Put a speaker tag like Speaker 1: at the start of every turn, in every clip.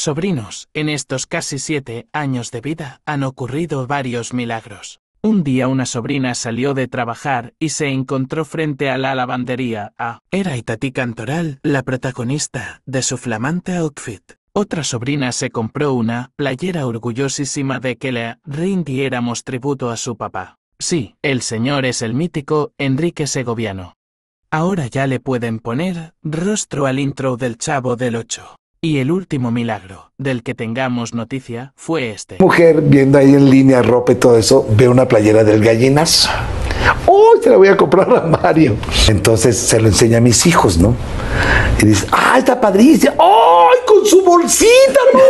Speaker 1: sobrinos, en estos casi siete años de vida han ocurrido varios milagros. Un día una sobrina salió de trabajar y se encontró frente a la lavandería a. Era Itatí Cantoral, la protagonista de su flamante outfit. Otra sobrina se compró una playera orgullosísima de que le rindiéramos tributo a su papá. Sí, el señor es el mítico Enrique Segoviano. Ahora ya le pueden poner rostro al intro del Chavo del Ocho. Y el último milagro, del que tengamos noticia, fue este. Mujer, viendo ahí en línea ropa y todo eso, ve una playera del gallinas. ¡Oh, se la voy a comprar a Mario! Entonces se lo enseña a mis hijos, ¿no? Y dice, ¡ah, está padrísima! ¡Ay, con su bolsita, no!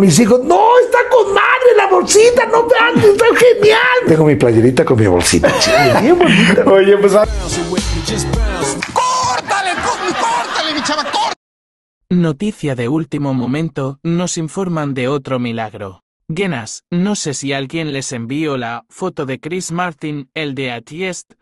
Speaker 1: mis hijos, ¡no, está con madre la bolsita! ¡No, está genial! Tengo mi playerita con mi bolsita. Oye, pues... Ah. Noticia de último momento, nos informan de otro milagro. Genas, no sé si alguien les envió la foto de Chris Martin, el de Atiest,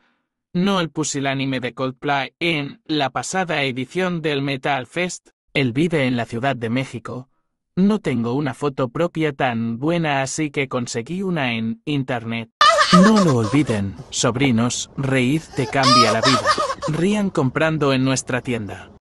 Speaker 1: no el pusilánime de Coldplay, en la pasada edición del Metal Fest, el vive en la Ciudad de México. No tengo una foto propia tan buena así que conseguí una en internet. No lo olviden, sobrinos, reír te cambia la vida. Rían comprando en nuestra tienda.